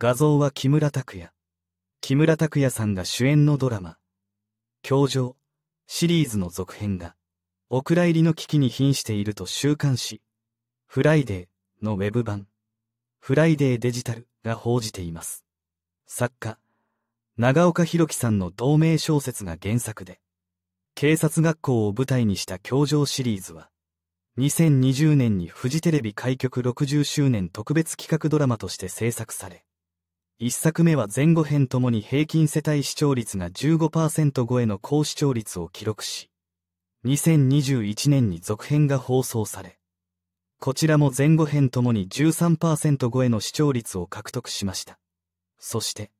画像は木村拓哉。木村拓哉さんが主演のドラマ、教場シリーズの続編が、お蔵入りの危機に瀕していると週刊誌、フライデーのウェブ版、フライデーデジタルが報じています。作家、長岡博樹さんの同名小説が原作で、警察学校を舞台にした教場シリーズは、2020年にフジテレビ開局60周年特別企画ドラマとして制作され、一作目は前後編ともに平均世帯視聴率が15%超えの高視聴率を記録し、2021年に続編が放送され、こちらも前後編ともに13%超えの視聴率を獲得しました。そして、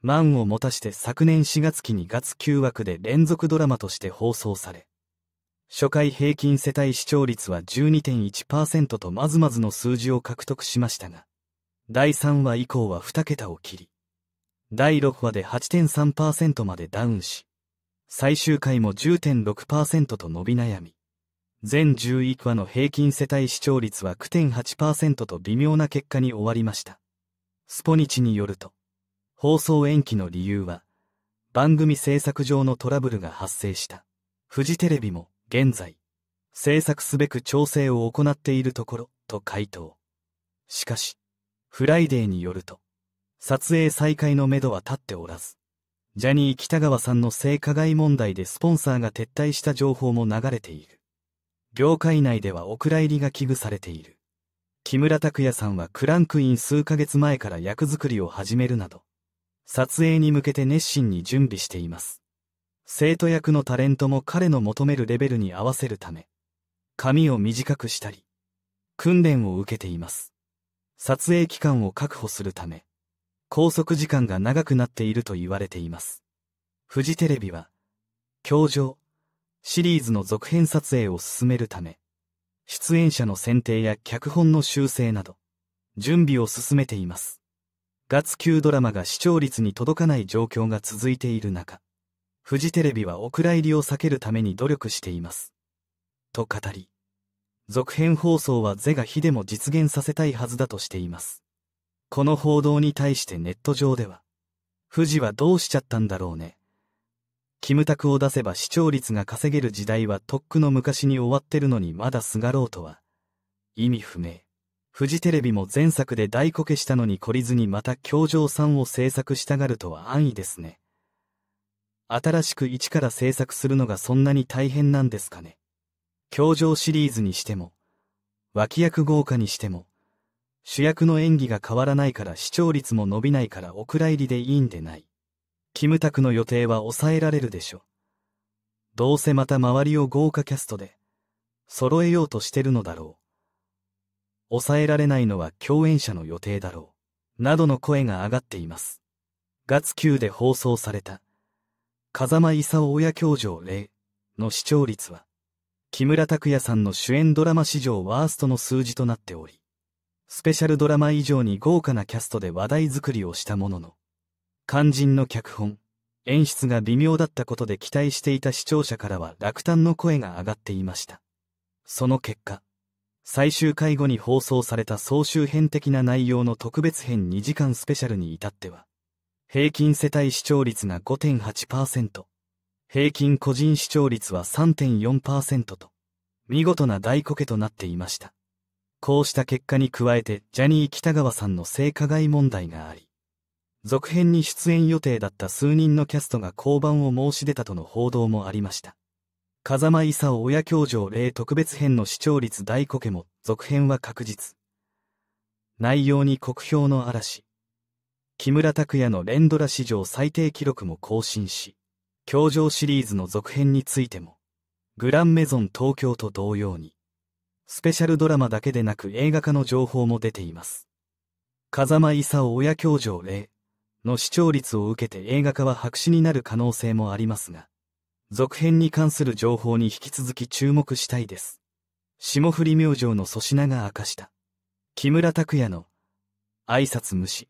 満を持たして昨年4月期に月9枠で連続ドラマとして放送され、初回平均世帯視聴率は12.1%とまずまずの数字を獲得しましたが、第3話以降は2桁を切り、第6話で8.3%までダウンし、最終回も10.6%と伸び悩み、全11話の平均世帯視聴率は9.8%と微妙な結果に終わりました。スポニチによると、放送延期の理由は、番組制作上のトラブルが発生した。フジテレビも、現在、制作すべく調整を行っているところ、と回答。しかし、フライデーによると、撮影再開のめどは立っておらず、ジャニー北川さんの性加害問題でスポンサーが撤退した情報も流れている。業界内ではお蔵入りが危惧されている。木村拓哉さんはクランクイン数ヶ月前から役作りを始めるなど、撮影に向けて熱心に準備しています。生徒役のタレントも彼の求めるレベルに合わせるため、髪を短くしたり、訓練を受けています。撮影期間を確保するため、拘束時間が長くなっていると言われています。フジテレビは、教場、シリーズの続編撮影を進めるため、出演者の選定や脚本の修正など、準備を進めています。ガツ級ドラマが視聴率に届かない状況が続いている中、フジテレビはお蔵入りを避けるために努力しています。と語り、続編放送は是が非でも実現させたいはずだとしています。この報道に対してネット上では、富士はどうしちゃったんだろうね。キムタクを出せば視聴率が稼げる時代はとっくの昔に終わってるのにまだすがろうとは。意味不明。フジテレビも前作で大こけしたのに懲りずにまた教場さんを制作したがるとは安易ですね。新しく一から制作するのがそんなに大変なんですかね。教場シリーズにしても、脇役豪華にしても、主役の演技が変わらないから視聴率も伸びないからお蔵入りでいいんでない。キムタクの予定は抑えられるでしょ。どうせまた周りを豪華キャストで、揃えようとしてるのだろう。抑えられないのは共演者の予定だろう。などの声が上がっています。月級で放送された、風間勲親教場例の視聴率は、木村拓哉さんの主演ドラマ史上ワーストの数字となっており、スペシャルドラマ以上に豪華なキャストで話題作りをしたものの、肝心の脚本、演出が微妙だったことで期待していた視聴者からは落胆の声が上がっていました。その結果、最終回後に放送された総集編的な内容の特別編2時間スペシャルに至っては、平均世帯視聴率が5.8%、平均個人視聴率は3.4%と、見事な大コケとなっていました。こうした結果に加えて、ジャニー北川さんの性加害問題があり、続編に出演予定だった数人のキャストが降板を申し出たとの報道もありました。風間勲親教場例特別編の視聴率大コケも続編は確実。内容に酷評の嵐。木村拓哉の連ドラ史上最低記録も更新し、教場シリーズの続編についても、グランメゾン東京と同様に、スペシャルドラマだけでなく映画化の情報も出ています。風間勲親教場例の視聴率を受けて映画化は白紙になる可能性もありますが、続編に関する情報に引き続き注目したいです。霜降り明星の粗品が明かした。木村拓哉の挨拶無視。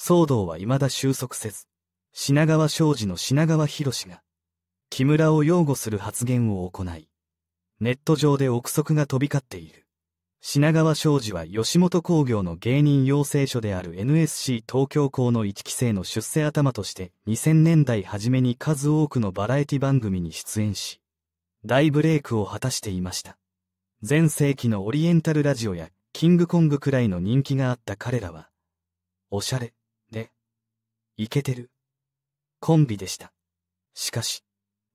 騒動は未だ収束せず。品川庄司の品川博士が、木村を擁護する発言を行い、ネット上で憶測が飛び交っている。品川庄司は吉本興業の芸人養成所である NSC 東京校の一期生の出世頭として2000年代初めに数多くのバラエティ番組に出演し、大ブレイクを果たしていました。前世紀のオリエンタルラジオやキングコングくらいの人気があった彼らは、おしゃれ、で、イケてる、コンビでした。しかし、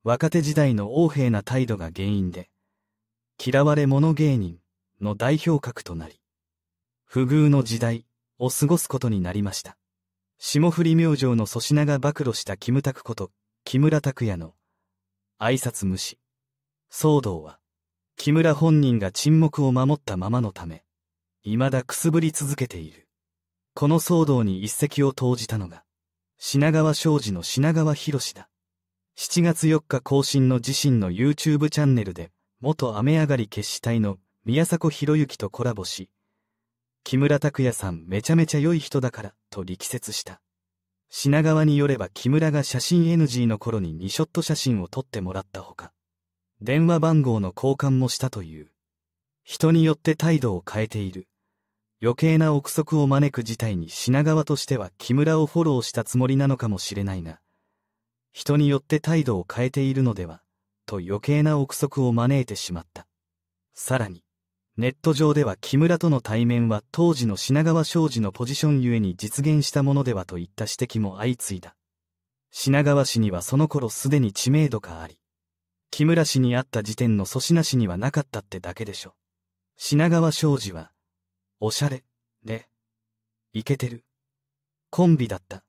若手時代の横柄な態度が原因で、嫌われ者芸人の代表格となり、不遇の時代を過ごすことになりました。霜降り明星の粗品が暴露したキムタクこと木村拓哉の挨拶無視。騒動は、木村本人が沈黙を守ったままのため、未だくすぶり続けている。この騒動に一石を投じたのが、品川庄司の品川博士だ。7月4日更新の自身の YouTube チャンネルで、元雨上がり決死隊の宮迫博之とコラボし、木村拓哉さんめちゃめちゃ良い人だからと力説した。品川によれば木村が写真 NG の頃に2ショット写真を撮ってもらったほか、電話番号の交換もしたという。人によって態度を変えている。余計な憶測を招く事態に品川としては木村をフォローしたつもりなのかもしれないが、人によって態度を変えているのでは、と余計な憶測を招いてしまった。さらに、ネット上では木村との対面は当時の品川商司のポジションゆえに実現したものではといった指摘も相次いだ。品川氏にはその頃すでに知名度があり、木村氏に会った時点の粗品氏にはなかったってだけでしょ。品川商司は、おしゃれ、ね。イケてる。コンビだった。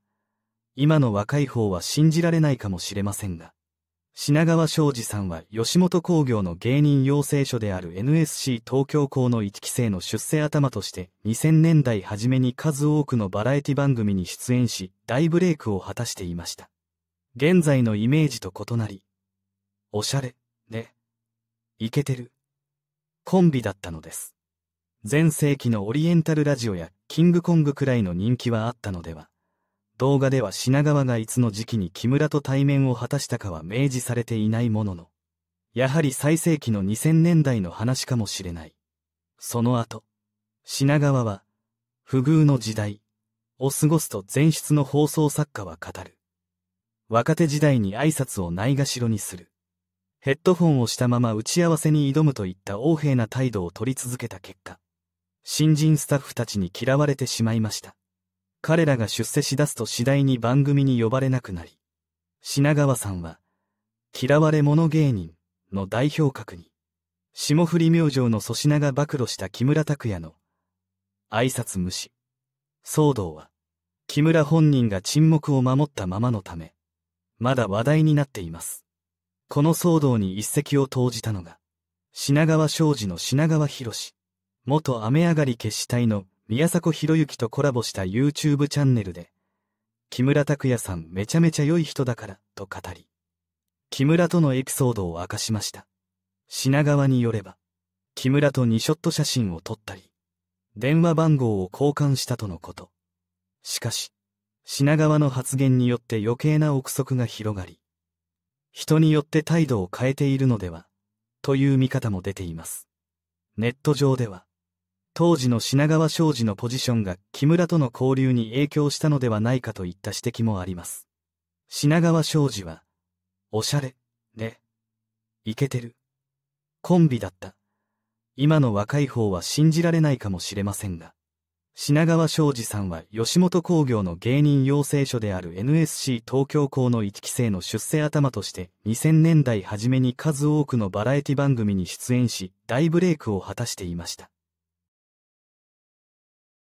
今の若い方は信じられないかもしれませんが、品川庄司さんは吉本興業の芸人養成所である NSC 東京校の1期生の出世頭として2000年代初めに数多くのバラエティ番組に出演し大ブレイクを果たしていました。現在のイメージと異なり、おしゃれ、ね、イケてる、コンビだったのです。前世紀のオリエンタルラジオやキングコングくらいの人気はあったのでは動画では品川がいつの時期に木村と対面を果たしたかは明示されていないもののやはり最盛期の2000年代の話かもしれないその後品川は不遇の時代を過ごすと前出の放送作家は語る若手時代に挨拶をないがしろにするヘッドフォンをしたまま打ち合わせに挑むといった横柄な態度を取り続けた結果新人スタッフたちに嫌われてしまいました。彼らが出世しだすと次第に番組に呼ばれなくなり、品川さんは、嫌われ者芸人の代表格に、霜降り明星の粗品が暴露した木村拓哉の、挨拶無視。騒動は、木村本人が沈黙を守ったままのため、まだ話題になっています。この騒動に一石を投じたのが、品川庄司の品川博士。元雨上がり決死隊の宮迫博之とコラボした YouTube チャンネルで、木村拓哉さんめちゃめちゃ良い人だからと語り、木村とのエピソードを明かしました。品川によれば、木村と2ショット写真を撮ったり、電話番号を交換したとのこと。しかし、品川の発言によって余計な憶測が広がり、人によって態度を変えているのでは、という見方も出ています。ネット上では、当時の品川庄司のポジションが木村との交流に影響したのではないかといった指摘もあります。品川庄司は、おしゃれ、ね。イケてる。コンビだった。今の若い方は信じられないかもしれませんが。品川庄司さんは吉本興業の芸人養成所である NSC 東京校の1期生の出世頭として2000年代初めに数多くのバラエティ番組に出演し大ブレイクを果たしていました。